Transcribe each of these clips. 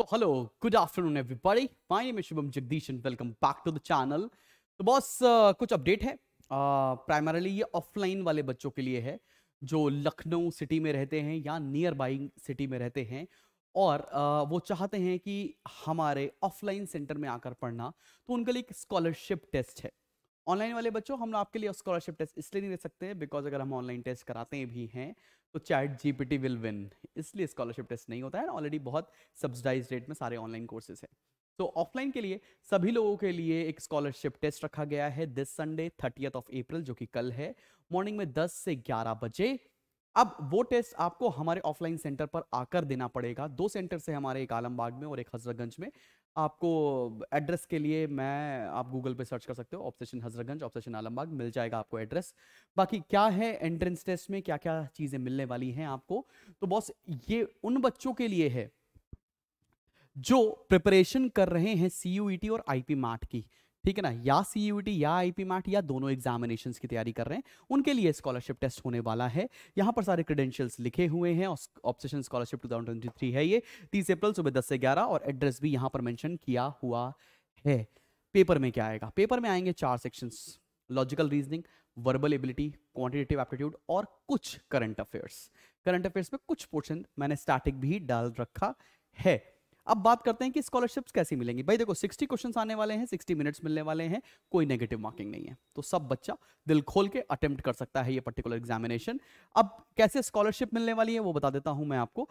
तो hello good afternoon everybody my name is Shubham Jagdish and welcome back to the channel तो boss uh, कुछ update है primarily uh, ये offline वाले बच्चों के लिए है जो लखनऊ सिटी में रहते हैं या नियर बाई सिटी में रहते हैं और uh, वो चाहते हैं कि हमारे ऑफलाइन सेंटर में आकर पढ़ना तो उनके लिए एक स्कॉलरशिप टेस्ट है ऑनलाइन वाले बच्चों हम आपके लिए स्कॉलरशिप टेस्ट इसलिए नहीं दे सकते हैं बिकॉज अगर हम ऑनलाइन टेस्ट कराते भी हैं तो चैट जीपीटी विल विन इसलिए स्कॉलरशिप टेस्ट नहीं होता है ऑलरेडी बहुत सब्सिडाइज रेट में सारे ऑनलाइन कोर्सेज हैं तो ऑफलाइन के लिए सभी लोगों के लिए एक स्कॉलरशिप टेस्ट रखा गया है this Sunday thirtieth of April जो कि कल है मॉर्निंग में 10 से 11 बजे अब वो टेस्ट आपको हमारे ऑफलाइन सेंटर पर आकर देना पड़ेगा दो सेंटर से हमारे एक आलमबाग में और एक हजरतगंज में आपको एड्रेस के लिए मैं आप गूगल पे सर्च कर सकते हो ऑप्शन हजरतगंज ऑप्शन आलमबाग मिल जाएगा आपको एड्रेस बाकी क्या है एंट्रेंस टेस्ट में क्या क्या चीज़ें मिलने वाली हैं आपको तो बॉस ये उन बच्चों के लिए है जो प्रिपरेशन कर रहे हैं सी e और आईपी मार्ट की ठीक है ना या सीयूटी या आईपी पी या दोनों एग्जामिनेशन की तैयारी कर रहे हैं उनके लिए स्कॉलरशिप टेस्ट होने वाला है यहां पर सारे क्रेडेंशियल्स लिखे हुए हैं ऑप्शन स्कॉलरशिप 2023 है ये तीस अप्रैल सुबह दस से ग्यारह और एड्रेस भी यहां पर मैंशन किया हुआ है पेपर में क्या आएगा पेपर में आएंगे चार section logical reasoning verbal ability quantitative aptitude और कुछ करंट अफेयर्स करंट अफेयर्स में कुछ पोर्शन मैंने स्टैटिक भी डाल रखा है अब बात करते हैं कि स्कॉलरशिप कैसी मिलेंगी भाई देखो 60 क्वेश्चन आने वाले हैं 60 मिनट्स मिलने वाले हैं कोई नेगेटिव मार्किंग नहीं है तो सब बच्चा दिल खोल के अटेम्प्ट कर सकता है ये पर्टिकुलर एग्जामिनेशन अब कैसे स्कॉलरशिप मिलने वाली है वो बता देता हूं मैं आपको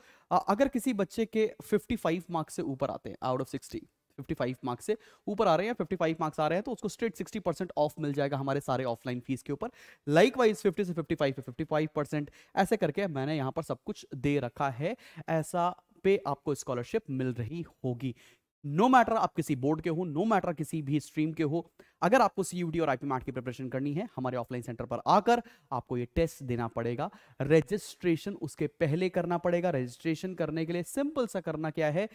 अगर किसी बच्चे के 55 मार्क्स से ऊपर आते हैं आउट ऑफ सिक्सटी 55 मार्क्स से ऊपर आ रहे हैं 55 मार्क्स आ रहे हैं तो उसको स्ट्रेट 60 परसेंट ऑफ मिल जाएगा हमारे सारे ऑफलाइन फीस के ऊपर लाइक वाइज फिफ्टी से 55 पे 55 परसेंट ऐसे करके मैंने यहां पर सब कुछ दे रखा है ऐसा पे आपको स्कॉलरशिप मिल रही होगी नो no मैटर आप किसी बोर्ड के हो नो no मैटर किसी भी स्ट्रीम के हो अगर आपको सीयूटी और आईपी मार्ट की प्रिपरेशन करनी है हमारे ऑफलाइन सेंटर पर आकर आपको ये टेस्ट देना पड़ेगा रजिस्ट्रेशन उसके पहले करना पड़ेगा रजिस्ट्रेशन करने के लिए सिंपल सा करना क्या है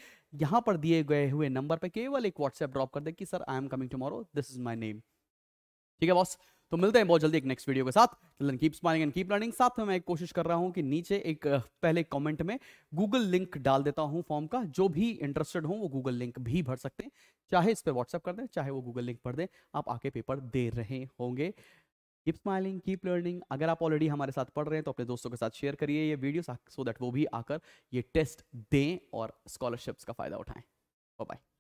यहां पर दिए गए हुए नंबर पर केवल एक व्हाट्सएप ड्रॉप कर दे कि sir I am coming tomorrow this is my name ठीक है बॉस तो मिलते हैं बहुत जल्दी एक नेक्स्ट वीडियो के साथ keep smiling and keep learning साथ में मैं एक कोशिश कर रहा हूं कि नीचे एक पहले कमेंट में गूगल लिंक डाल देता हूं फॉर्म का जो भी इंटरेस्टेड हो वो गूगल लिंक भी भर सकते हैं चाहे इस पर व्हाट्सअप कर दें चाहे वो गूगल लिंक भर दें आप आके पेपर दे रहे होंगे कीप स्माइलिंग कीप लर्निंग अगर आप ऑलरेडी हमारे साथ पढ़ रहे हैं तो अपने दोस्तों के साथ शेयर करिए ये वीडियो सो दैट वो भी आकर ये टेस्ट दें और स्कॉलरशिप्स का फायदा उठाएं बाय